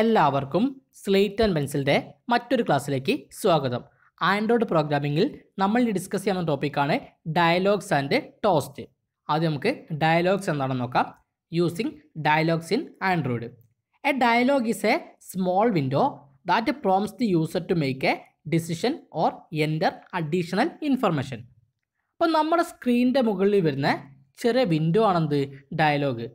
എല്ലാവർക്കും slate and പെൻസിലിൻ്റെ മറ്റൊരു ക്ലാസ്സിലേക്ക് സ്വാഗതം ആൻഡ്രോയിഡ് പ്രോഗ്രാമിങ്ങിൽ നമ്മൾ ഡിസ്കസ് ചെയ്യുന്ന ടോപ്പിക്കാണ് ഡയലോഗ്സ് ആൻഡ് ടോസ്റ്റ് ആദ്യം നമുക്ക് ഡയലോഗ്സ് എന്താണെന്ന് നോക്കാം using dialogs in Android a dialog is a small window that prompts the user to make a decision or enter additional information അപ്പോൾ നമ്മുടെ സ്ക്രീനിൻ്റെ മുകളിൽ വരുന്ന ചെറിയ വിൻഡോ ആണെന്ത് ഡയലോഗ്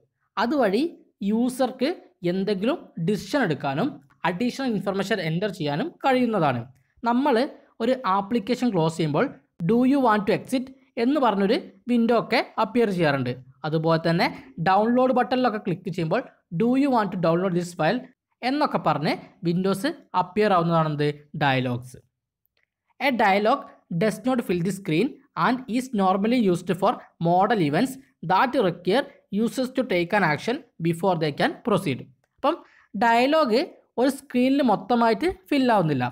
അതുവഴി യൂസർക്ക് എന്തെങ്കിലും ഡിസിഷൻ എടുക്കാനും അഡീഷണൽ ഇൻഫർമേഷൻ എൻ്റർ ചെയ്യാനും കഴിയുന്നതാണ് നമ്മൾ ഒരു ആപ്ലിക്കേഷൻ ക്ലോസ് ചെയ്യുമ്പോൾ do you want to exit എന്ന് പറഞ്ഞൊരു വിൻഡോ ഒക്കെ അപ്പിയർ ചെയ്യാറുണ്ട് അതുപോലെ തന്നെ ഡൗൺലോഡ് ബട്ടണിലൊക്കെ ക്ലിക്ക് ചെയ്യുമ്പോൾ do you want to download this file എന്നൊക്കെ പറഞ്ഞ് വിൻഡോസ് അപ്പിയർ ആവുന്നതാണെന്ത് dialogs a dialog does not fill the screen and is normally used for modal events that require users to take an action before they can proceed അപ്പം dialog ഒരു സ്ക്രീനിൽ മൊത്തമായിട്ട് ഫില്ലാവുന്നില്ല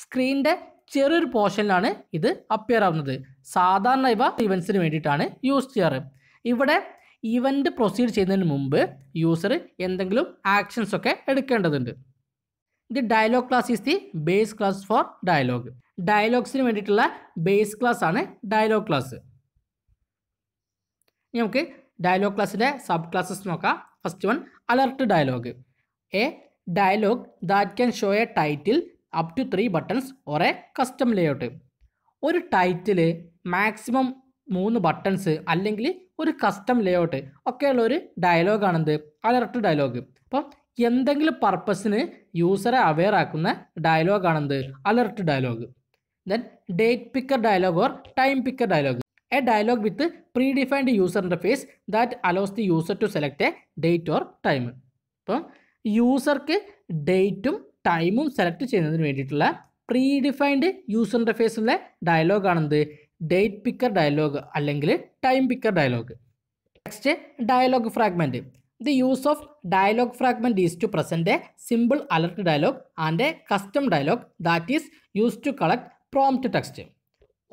സ്ക്രീനിൻ്റെ ചെറിയൊരു പോർഷനിലാണ് ഇത് appear ആവുന്നത് സാധാരണ ഇവ ഇവൻസിന് വേണ്ടിയിട്ടാണ് യൂസ് ചെയ്യാറ് ഇവിടെ ഇവൻ്റ് പ്രൊസീഡ് ചെയ്യുന്നതിന് മുമ്പ് യൂസർ എന്തെങ്കിലും ആക്ഷൻസ് ഒക്കെ എടുക്കേണ്ടതുണ്ട് the dialog class is the base class for dialog ഡയലോഗ്സിന് വേണ്ടിയിട്ടുള്ള ബേസ് ക്ലാസ് ആണ് ഡയലോഗ് ക്ലാസ് നമുക്ക് ഡയലോഗ് ക്ലാസ്സിൻ്റെ സബ് ക്ലാസ്സസ് നോക്കാം first one alert dialog a dialog that can show a title up to three buttons or a custom layout ഒരു title maximum മൂന്ന് buttons അല്ലെങ്കിൽ ഒരു കസ്റ്റം ലേഔട്ട് ഒക്കെയുള്ള ഒരു ഡയലോഗാണെന്ത് അലർട്ട് ഡയലോഗ് അപ്പം എന്തെങ്കിലും പർപ്പസിന് യൂസറെ അവെയർ ആക്കുന്ന ഡയലോഗാണെന്ത് alert dialog then date picker dialog or time picker dialog a dialog with predefined user interface that allows the user to select a date or time അപ്പം യൂസർക്ക് ഡേറ്റും ടൈമും സെലക്ട് ചെയ്യുന്നതിന് വേണ്ടിയിട്ടുള്ള പ്രീ ഡിഫൈൻഡ് യൂസർ ഇൻ്റർഫേസിലെ ഡയലോഗാണെന്ത് date picker dialog അല്ലെങ്കിൽ time picker dialog next dialog fragment the use of dialog fragment is to present a simple alert dialog and a custom dialogue that is use to collect prompt text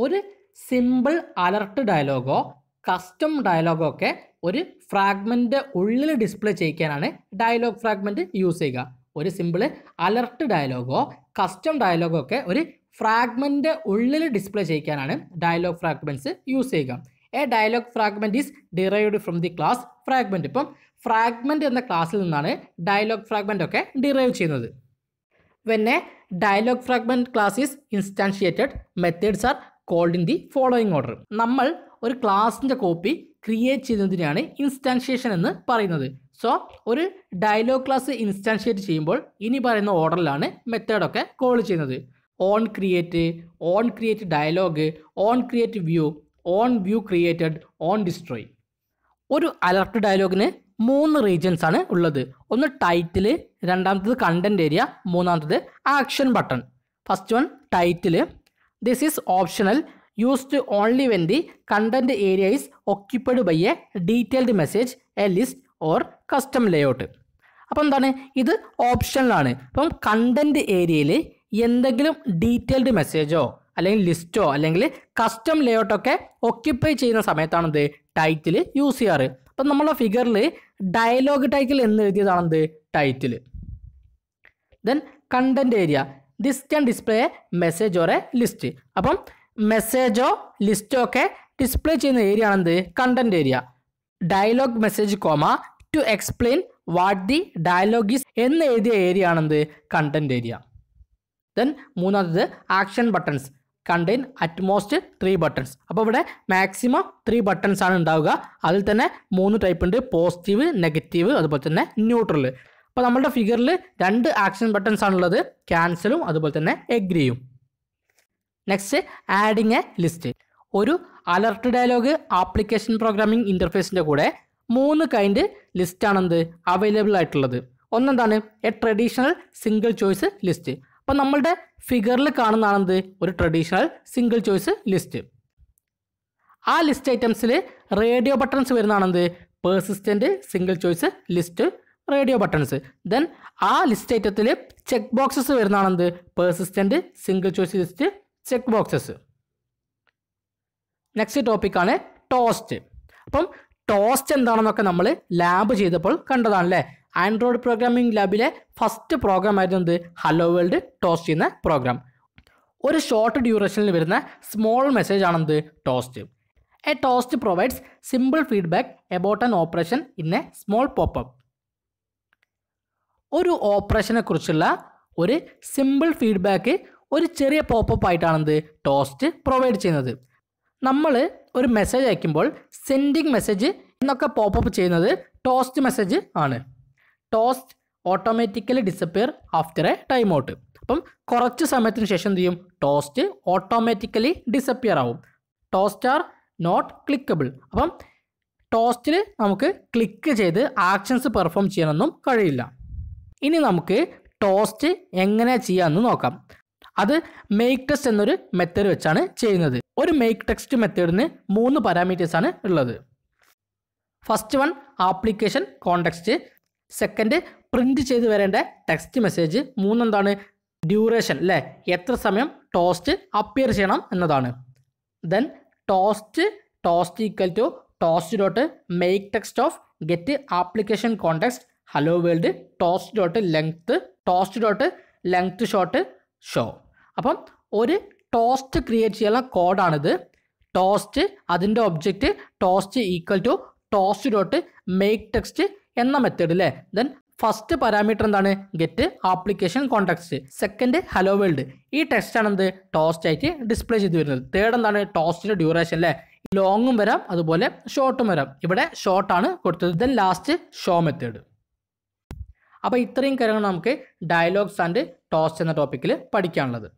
ഒരു simple alert ഡയലോഗോ custom ഡയലോഗോ ഒക്കെ ഒരു fragment ഉള്ളിൽ display ചെയ്യിക്കാനാണ് dialog fragment use ചെയ്യുക ഒരു simple alert ഡയലോഗോ കസ്റ്റം ഡയലോഗോ ഒക്കെ ഒരു ഫ്രാഗ്മെൻ്റ് ഉള്ളിൽ ഡിസ്പ്ലേ ചെയ്യിക്കാനാണ് ഡയലോഗ് ഫ്രാഗ്മെൻറ്റ്സ് യൂസ് ചെയ്യുക a dialog fragment is derived from the class fragment ഇപ്പം ഫ്രാഗ്മെൻറ്റ് എന്ന ക്ലാസ്സിൽ നിന്നാണ് ഡയലോഗ് ഫ്രാഗ്മെൻ്റ് ഒക്കെ ഡിറൈവ് ചെയ്യുന്നത് when a dialog fragment class is instantiated methods are called in the following order നമ്മൾ ഒരു ക്ലാസിൻ്റെ കോപ്പി ക്രിയേറ്റ് ചെയ്യുന്നതിനാണ് ഇൻസ്റ്റാൻഷിയേഷൻ എന്ന് പറയുന്നത് സോ ഒരു ഡയലോഗ് ക്ലാസ് ഇൻസ്റ്റാൻഷിയേറ്റ് ചെയ്യുമ്പോൾ ഇനി പറയുന്ന ഓർഡറിലാണ് മെത്തേഡൊക്കെ കോൾ ചെയ്യുന്നത് on create on create dialog on create view on view created on destroy ഒരു അലർട്ട് ഡയലോഗിന് മൂന്ന് റീജൻസ് ആണ് ഉള്ളത് ഒന്ന് ടൈറ്റില് രണ്ടാമത്തത് കണ്ടന്റ് ഏരിയ മൂന്നാമത്തത് action button first one title This is optional, used only when the content area is occupied by a detailed message, a list or custom layout. അപ്പം എന്താണ് ഇത് ഓപ്ഷനിലാണ് അപ്പം കണ്ടൻറ് ഏരിയയിൽ എന്തെങ്കിലും ഡീറ്റെയിൽഡ് മെസ്സേജോ അല്ലെങ്കിൽ ലിസ്റ്റോ അല്ലെങ്കിൽ കസ്റ്റം ലേഔട്ടൊക്കെ ഒക്യുപ്പൈ ചെയ്യുന്ന സമയത്താണ് എന്ത് ടൈറ്റിൽ യൂസ് ചെയ്യാറ് അപ്പം നമ്മളെ ഫിഗറിൽ ഡയലോഗ് ടൈറ്റിൽ എന്ന് എഴുതിയതാണെന്ത് title then content area this can display a message or a list അപ്പം മെസ്സേജോ ലിസ്റ്റോ ഒക്കെ ഡിസ്പ്ലേ ചെയ്യുന്ന ഏരിയ ആണെന്ത് content area dialog message comma to explain what the dialog is എന്ന് എഴുതിയ ഏരിയ ആണെന്ത് കണ്ടന്റ് ഏരിയ ദെൻ മൂന്നാമത്തത് action buttons contain at most three buttons അപ്പോൾ ഇവിടെ മാക്സിമം ത്രീ ബട്ടൺസ് ആണ് ഉണ്ടാവുക അതിൽ തന്നെ മൂന്ന് ടൈപ്പ് ഉണ്ട് പോസിറ്റീവ് നെഗറ്റീവ് അതുപോലെ തന്നെ ന്യൂട്രൽ അപ്പോൾ നമ്മളുടെ ഫിഗറിൽ രണ്ട് ആക്ഷൻ ബട്ടൺസ് ആണുള്ളത് ക്യാൻസലും അതുപോലെ തന്നെ എഗ്രിയും നെക്സ്റ്റ് ആഡിങ് എ ലിസ്റ്റ് ഒരു അലർട്ട് ഡയലോഗ് ആപ്ലിക്കേഷൻ പ്രോഗ്രാമിംഗ് ഇൻ്റർഫേസിൻ്റെ കൂടെ മൂന്ന് കൈൻഡ് ലിസ്റ്റാണെന്ത് അവൈലബിൾ ആയിട്ടുള്ളത് ഒന്നെന്താണ് a traditional single choice list അപ്പോൾ നമ്മളുടെ ഫിഗറിൽ കാണുന്നതാണെന്ത് ഒരു ട്രഡീഷണൽ സിംഗിൾ ചോയ്സ് ലിസ്റ്റ് ആ ലിസ്റ്റ് ഐറ്റംസിൽ റേഡിയോ ബട്ടൺസ് വരുന്നതാണെന്ത് persistent single choice list radio buttons then ആ ലിസ്റ്റ് ഐറ്റത്തിൽ ചെക്ക് ബോക്സസ് വരുന്നതാണെന്ത് persistent single choice list check boxes next ടോപ്പിക്കാണ് ടോസ്റ്റ് അപ്പം ടോസ്റ്റ് എന്താണെന്നൊക്കെ നമ്മൾ ലാബ് ചെയ്തപ്പോൾ കണ്ടതാണല്ലേ ആൻഡ്രോയിഡ് പ്രോഗ്രാമിംഗ് ലാബിലെ ഫസ്റ്റ് പ്രോഗ്രാം ആയിരുന്നു എന്ത് ഹലോ വേൾഡ് ടോസ്റ്റ് ചെയ്യുന്ന പ്രോഗ്രാം ഒരു ഷോർട്ട് ഡ്യൂറേഷനിൽ വരുന്ന സ്മോൾ മെസ്സേജ് ആണെന്ത് toast a toast provides simple feedback about an operation in a small pop up ഒരു ഓപ്പറേഷനെ കുറിച്ചുള്ള ഒരു സിമ്പിൾ ഫീഡ്ബാക്ക് ഒരു ചെറിയ പോപ്പപ്പ് എന്ത് ടോസ്റ്റ് പ്രൊവൈഡ് ചെയ്യുന്നത് നമ്മൾ ഒരു മെസ്സേജ് അയക്കുമ്പോൾ സെൻഡിങ് മെസ്സേജ് എന്നൊക്കെ പോപ്പപ്പ് ചെയ്യുന്നത് ടോസ്റ്റ് മെസ്സേജ് ആണ് toast automatically disappear after a time out അപ്പം കുറച്ച് സമയത്തിന് ശേഷം എന്ത് ചെയ്യും ടോസ്റ്റ് ഓട്ടോമാറ്റിക്കലി ഡിസപ്പിയർ ആവും ടോസ്റ്റ് ആർ നോട്ട് ക്ലിക്കബിൾ അപ്പം ടോസ്റ്റിൽ നമുക്ക് ക്ലിക്ക് ചെയ്ത് ആക്ഷൻസ് പെർഫോം ചെയ്യാനൊന്നും കഴിയില്ല ഇനി നമുക്ക് ടോസ്റ്റ് എങ്ങനെ ചെയ്യാമെന്ന് നോക്കാം അത് മെയ്ക്ക് ടെസ്റ്റ് എന്നൊരു മെത്തേഡ് വെച്ചാണ് ചെയ്യുന്നത് ഒരു മെയ്ക്ക് ടെക്സ്റ്റ് മെത്തേഡിന് മൂന്ന് പാരാമീറ്റേഴ്സ് ആണ് ഉള്ളത് first one application context second print ചെയ്ത് വരേണ്ട ടെക്സ്റ്റ് മെസ്സേജ് മൂന്നെന്താണ് ഡ്യൂറേഷൻ അല്ലേ എത്ര സമയം ടോസ്റ്റ് അപ്പിയർ ചെയ്യണം എന്നതാണ് then toast toast equal to toast dot make text of get application context hello world toast dot length toast dot length short show അപ്പം ഒരു toast create ചെയ്യാനുള്ള കോഡാണിത് ടോസ്റ്റ് അതിൻ്റെ object toast equal to toast dot make text എന്ന method അല്ലേ then first parameter എന്താണ് get application contacts second hello world ഈ ടെക്സ്റ്റാണ് എന്ത് ടോസ്റ്റ് ആയിട്ട് ഡിസ്പ്ലേ ചെയ്ത് വരുന്നത് തേർഡ് എന്താണ് ടോസ്റ്റിൻ്റെ ഡ്യൂറേഷൻ അല്ലേ ലോങ്ങും വരാം അതുപോലെ ഷോർട്ടും വരാം ഇവിടെ ഷോർട്ടാണ് കൊടുത്തത് ദെൻ ലാസ്റ്റ് ഷോ മെത്തേഡ് അപ്പോൾ ഇത്രയും കാര്യങ്ങൾ നമുക്ക് ഡയലോഗ്സ് ആൻഡ് ടോസ് എന്ന ടോപ്പിക്കിൽ പഠിക്കാനുള്ളത്